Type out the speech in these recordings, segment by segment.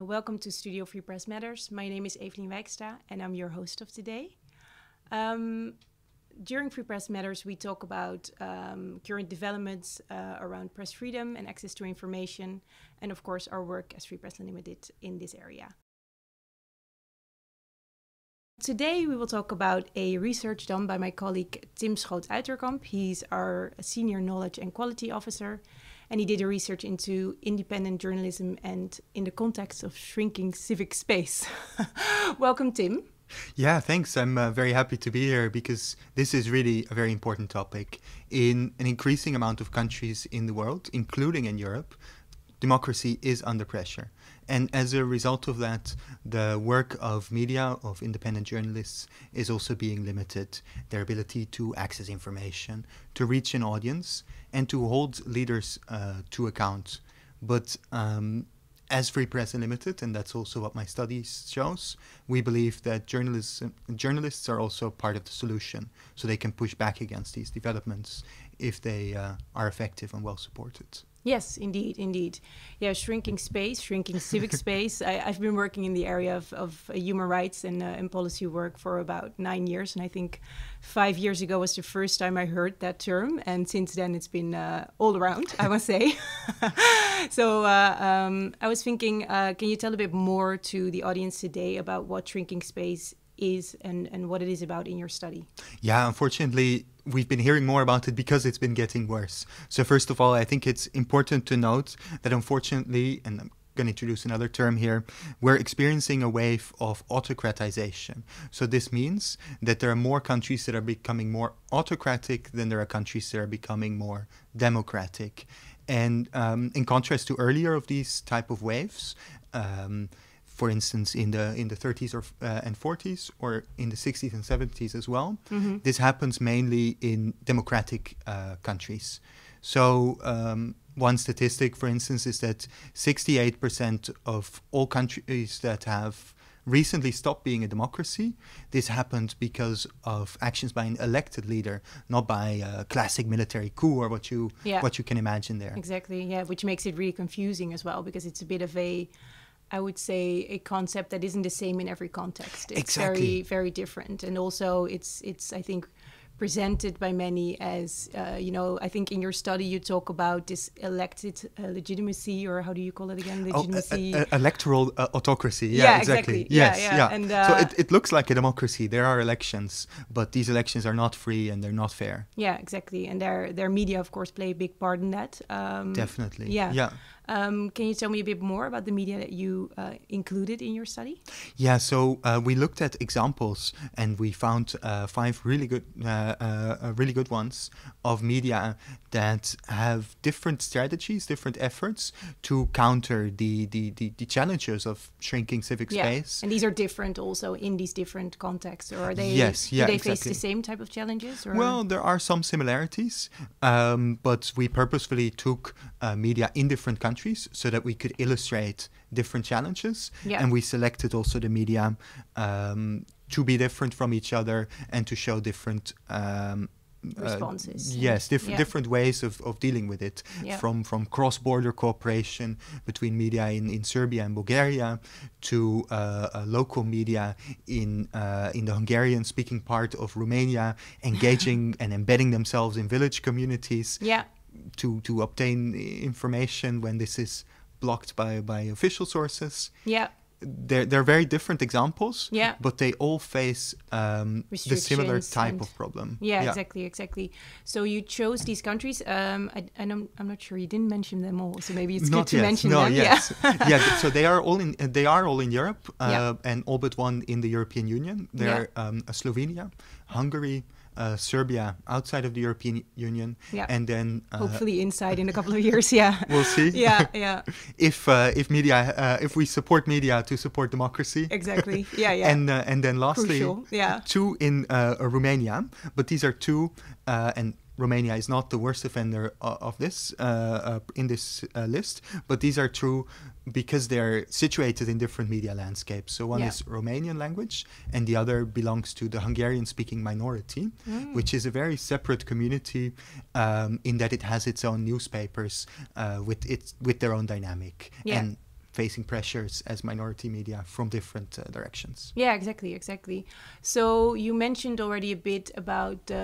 Welcome to Studio Free Press Matters. My name is Evelyn Wijkstra and I'm your host of today. Um, during Free Press Matters, we talk about um, current developments uh, around press freedom and access to information, and of course, our work as Free Press Unlimited in this area. Today, we will talk about a research done by my colleague Tim Schoot-Uiterkamp. He's our Senior Knowledge and Quality Officer and he did a research into independent journalism and in the context of shrinking civic space. Welcome, Tim. Yeah, thanks. I'm uh, very happy to be here because this is really a very important topic. In an increasing amount of countries in the world, including in Europe, democracy is under pressure. And as a result of that, the work of media, of independent journalists, is also being limited. Their ability to access information, to reach an audience, and to hold leaders uh, to account. But um, as Free Press Unlimited, and that's also what my studies shows, we believe that journalists journalists are also part of the solution, so they can push back against these developments if they uh, are effective and well supported. Yes, indeed, indeed. Yeah, shrinking space, shrinking civic space. I, have been working in the area of, of uh, human rights and, uh, and policy work for about nine years. And I think five years ago was the first time I heard that term. And since then, it's been uh, all around, I must say. so uh, um, I was thinking, uh, can you tell a bit more to the audience today about what shrinking space is and, and what it is about in your study? Yeah, unfortunately, we've been hearing more about it because it's been getting worse. So, first of all, I think it's important to note that unfortunately, and I'm going to introduce another term here, we're experiencing a wave of autocratization. So, this means that there are more countries that are becoming more autocratic than there are countries that are becoming more democratic. And um, in contrast to earlier of these type of waves, um, for instance, in the in the 30s or uh, and 40s, or in the 60s and 70s as well. Mm-hmm. This happens mainly in democratic uh, countries. So um, one statistic, for instance, is that 68% of all countries that have recently stopped being a democracy, this happened because of actions by an elected leader, not by a classic military coup or what you yeah. what you can imagine there. Exactly. Yeah, which makes it really confusing as well because it's a bit of a I would say a concept that isn't the same in every context. It's exactly. very very different, and also it's it's I think presented by many as uh, you know i think in your study you talk about this elected uh, legitimacy or how do you call it again oh, uh, uh, legitimacy oh, uh, a, a, electoral uh, autocracy yeah, yeah exactly. exactly. yes yeah, yeah. yeah. And, so it, it looks like a democracy there are elections but these elections are not free and they're not fair yeah exactly and their their media of course play a big part in that um, definitely yeah yeah um, can you tell me a bit more about the media that you uh, included in your study? Yeah, so uh, we looked at examples and we found uh, five really good, uh, uh, uh, really good ones of media that have different strategies, different efforts to counter the the, the, the challenges of shrinking civic yeah. space. And these are different also in these different contexts, or are they? Yes, yeah, do they exactly. face the same type of challenges? Or? Well, there are some similarities, um, but we purposefully took media in different countries countries so that we could illustrate different challenges. Yeah. And we selected also the media um, to be different from each other and to show different um, uh, responses. Uh, yes, diff- yeah. different ways of, of dealing with it yeah. from, from cross border cooperation between media in, in Serbia and Bulgaria to uh, uh, local media in, uh, in the Hungarian speaking part of Romania, engaging and embedding themselves in village communities. Yeah to to obtain information when this is blocked by by official sources. Yeah. They're, they're very different examples, yeah. but they all face um, the similar type and... of problem. Yeah, yeah, exactly, exactly. So you chose these countries. Um, I, and I'm, I'm not sure you didn't mention them all, so maybe it's not good yet. to mention no, them. Yes. Yeah, yeah. So they are all in they are all in Europe, uh, yeah. and all but one in the European Union. They're yeah. um, Slovenia, Hungary, uh, Serbia outside of the European Union, yeah. and then uh, hopefully inside in a couple of years. Yeah, we'll see. Yeah, yeah. if uh, if media, uh, if we support media to support democracy, exactly. Yeah, yeah. and uh, and then lastly, yeah, two in uh, Romania, but these are two and Romania is not the worst offender uh, of this uh, uh, in this uh, list, but these are true because they're situated in different media landscapes. So one yeah. is Romanian language, and the other belongs to the Hungarian-speaking minority, mm. which is a very separate community um, in that it has its own newspapers uh, with its with their own dynamic yeah. and facing pressures as minority media from different uh, directions. Yeah, exactly, exactly. So you mentioned already a bit about uh,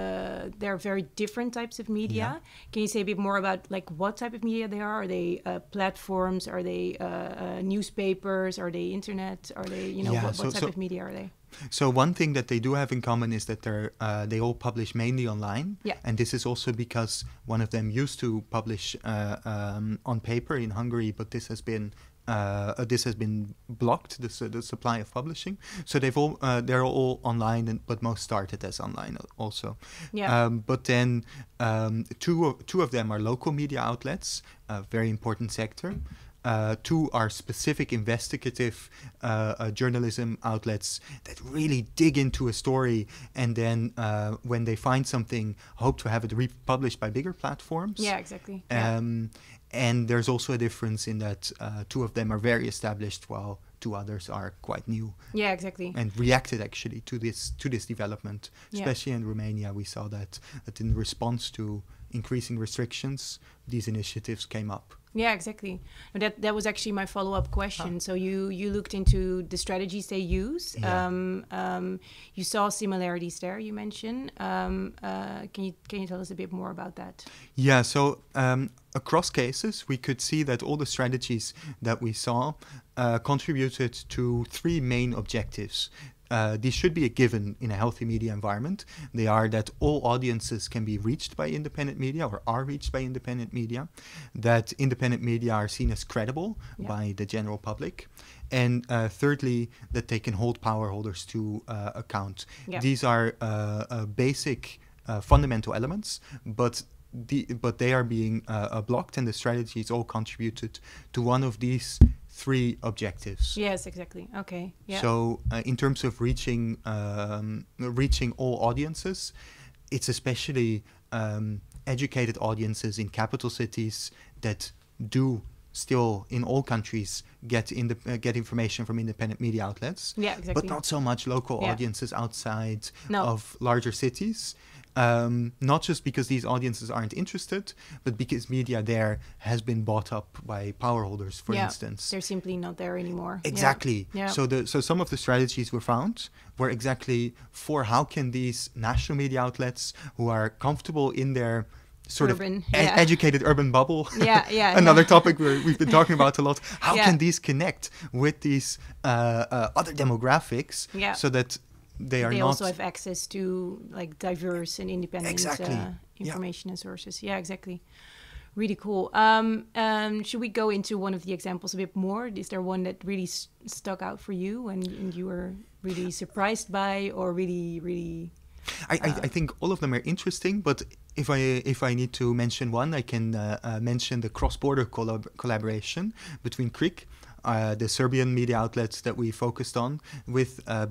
there are very different types of media. Yeah. Can you say a bit more about like what type of media they are? Are they uh, platforms? Are they uh, uh, newspapers? Are they internet? Are they you know yeah, what, what type so of media are they? So one thing that they do have in common is that they're uh, they all publish mainly online. Yeah. And this is also because one of them used to publish uh, um, on paper in Hungary, but this has been uh, this has been blocked, the the supply of publishing. So they've all uh, they're all online, and, but most started as online also. Yeah. Um, but then um, two of, two of them are local media outlets, a very important sector uh, to our specific investigative uh, uh, journalism outlets that really dig into a story and then uh, when they find something, hope to have it republished by bigger platforms. Yeah, exactly. Um, yeah. And there's also a difference in that uh, two of them are very established, while two others are quite new. Yeah, exactly. And reacted actually to this to this development, especially yeah. in Romania. We saw that, that in response to increasing restrictions, these initiatives came up. Yeah, exactly. That that was actually my follow up question. So you you looked into the strategies they use. Yeah. Um, um, you saw similarities there. You mentioned. Um, uh, can you can you tell us a bit more about that? Yeah. So um, across cases, we could see that all the strategies that we saw uh, contributed to three main objectives uh, these should be a given in a healthy media environment. They are that all audiences can be reached by independent media or are reached by independent media, that independent media are seen as credible yeah. by the general public, and uh, thirdly, that they can hold power holders to uh, account. Yeah. These are uh, uh, basic. Uh, fundamental elements, but the, but they are being uh, blocked, and the strategies all contributed to one of these three objectives. Yes, exactly. Okay. Yeah. So uh, in terms of reaching um, reaching all audiences, it's especially um, educated audiences in capital cities that do still in all countries get in the, uh, get information from independent media outlets. Yeah, exactly. But not so much local yeah. audiences outside no. of larger cities um, not just because these audiences aren't interested, but because media there has been bought up by power holders, for yeah, instance. They're simply not there anymore. Exactly. Yeah. So the so some of the strategies were found were exactly for how can these national media outlets who are comfortable in their sort urban, of yeah. ed educated urban bubble. Yeah, yeah. Another yeah. topic we have been talking about a lot. How yeah. can these connect with these uh, uh, other demographics so that they are they not... also have access to like diverse and independent uh, exactly. uh, information yeah. and sources yeah exactly really cool um, um, should we go into one of the examples a bit more is there one that really st stuck out for you and, and, you were really surprised by or really really I, uh, I, I, think all of them are interesting, but if I if I need to mention one, I can uh, uh mention the cross-border collab collaboration between Crick, uh, the Serbian media outlets that we focused on with uh,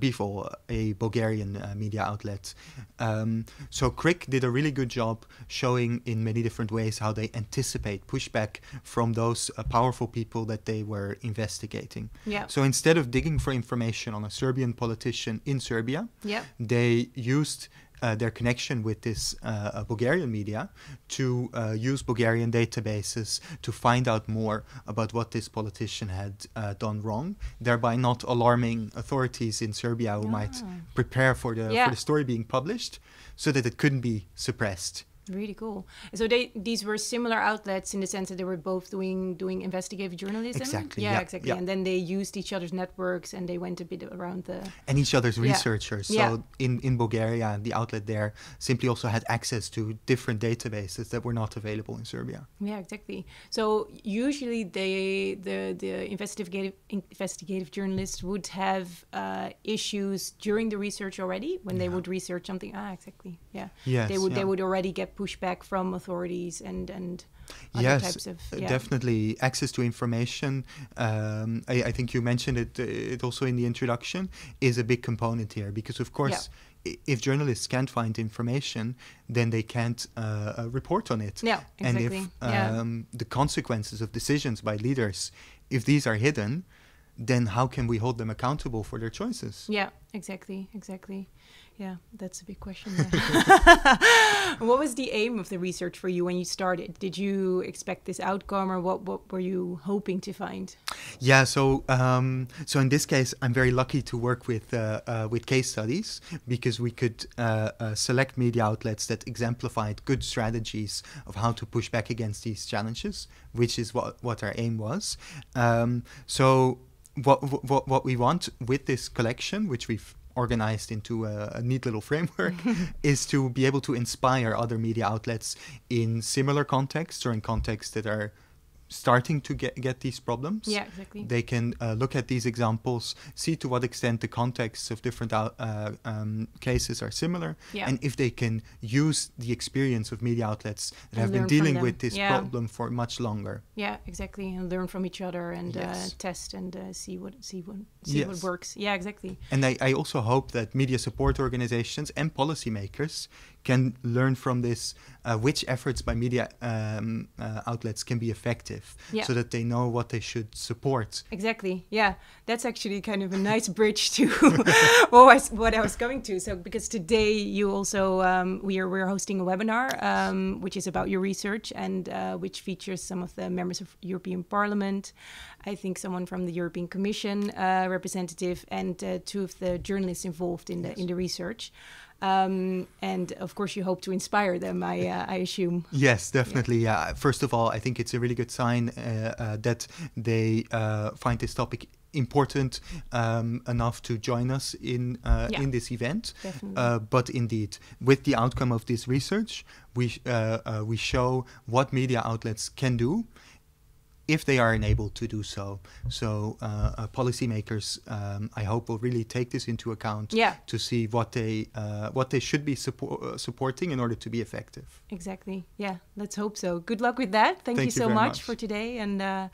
a Bulgarian uh, media outlet. Um, so Crick did a really good job showing in many different ways how they anticipate pushback from those uh, powerful people that they were investigating. Yeah. So instead of digging for information on a Serbian politician in Serbia, yep. they used uh, their connection with this uh, uh, Bulgarian media to use Bulgarian databases to find out more about what this politician had done wrong, thereby not alarming authorities in Serbia who might ah. prepare for the, yeah. for the story being published so that it couldn't be suppressed. Really cool. So they, these were similar outlets in the sense that they were both doing doing investigative journalism. Exactly. Yeah, yeah exactly. Yeah. And then they used each other's networks and they went a bit around the and each other's yeah. researchers. So in in Bulgaria, the outlet there simply also had access to different databases that were not available in Serbia. Yeah, exactly. So usually they the the investigative investigative journalists would have uh, issues during the research already when they would research something. Ah, exactly. Yeah. Yes, they would they would already get pushback from authorities and and yes, of, yeah. definitely access to information. Um, I, I, think you mentioned it, it also in the introduction is a big component here because of course. Yeah. If journalists can't find information, then they can't uh, uh report on it. Yeah, exactly. And if um, yeah. the consequences of decisions by leaders, if these are hidden, then how can we hold them accountable for their choices? Yeah, exactly, exactly. Yeah, that's a big question. Yeah. what was the aim of the research for you when you started? Did you expect this outcome, or what? What were you hoping to find? Yeah, so um, so in this case, I'm very lucky to work with uh, uh, with case studies because we could uh, uh select media outlets that exemplified good strategies of how to push back against these challenges, which is what what our aim was. Um, so what, what, what we want with this collection, which we've organized into a, a neat little framework, is to be able to inspire other media outlets in similar contexts or in contexts that are starting to get, get these problems, yeah, exactly. they can uh, look at these examples, see to what extent the contexts of different uh, um, cases are similar, yeah. and if they can use the experience of media outlets that and have been dealing with this yeah. problem for much longer. Yeah, exactly, and learn from each other and uh, yes. uh, test and uh, see what see what see yes. what works. Yeah, exactly. And I, I also hope that media support organizations and policymakers can learn from this uh, which efforts by media um, outlets can be effective yeah. so that they know what they should support. Exactly. Yeah. That's actually kind of a nice bridge to what I was going to. So because today you also um, we are we're hosting a webinar um, which is about your research and uh, which features some of the members of European Parliament, I think someone from the European Commission uh, representative and uh, two of the journalists involved in yes. the in the research. Um, and of course, you hope to inspire them, I, uh, I assume. Yes, definitely. Yeah. yeah. First of all, I think it's a really good sign uh, uh that they uh, find this topic important um, enough to join us in uh, yeah. in this event. Uh, but indeed, with the outcome of this research, we uh, uh we show what media outlets can do if they are enabled to do so. So uh, uh, policymakers, um, I hope, will really take this into account yeah. to see what they uh, what they should be support, uh, supporting in order to be effective. Exactly. Yeah. Let's hope so. Good luck with that. Thank, Thank you, you so much, much, for today, and uh,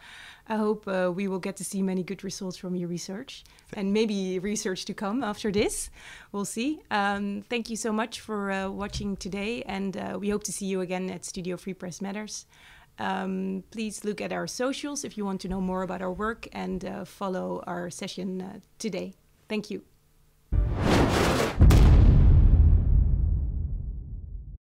I hope uh, we will get to see many good results from your research and maybe research to come after this. We'll see. Um, thank you so much for watching today, and we hope to see you again at Studio Free Press Matters. Um, please look at our socials if you want to know more about our work and uh, follow our session uh, today. Thank you.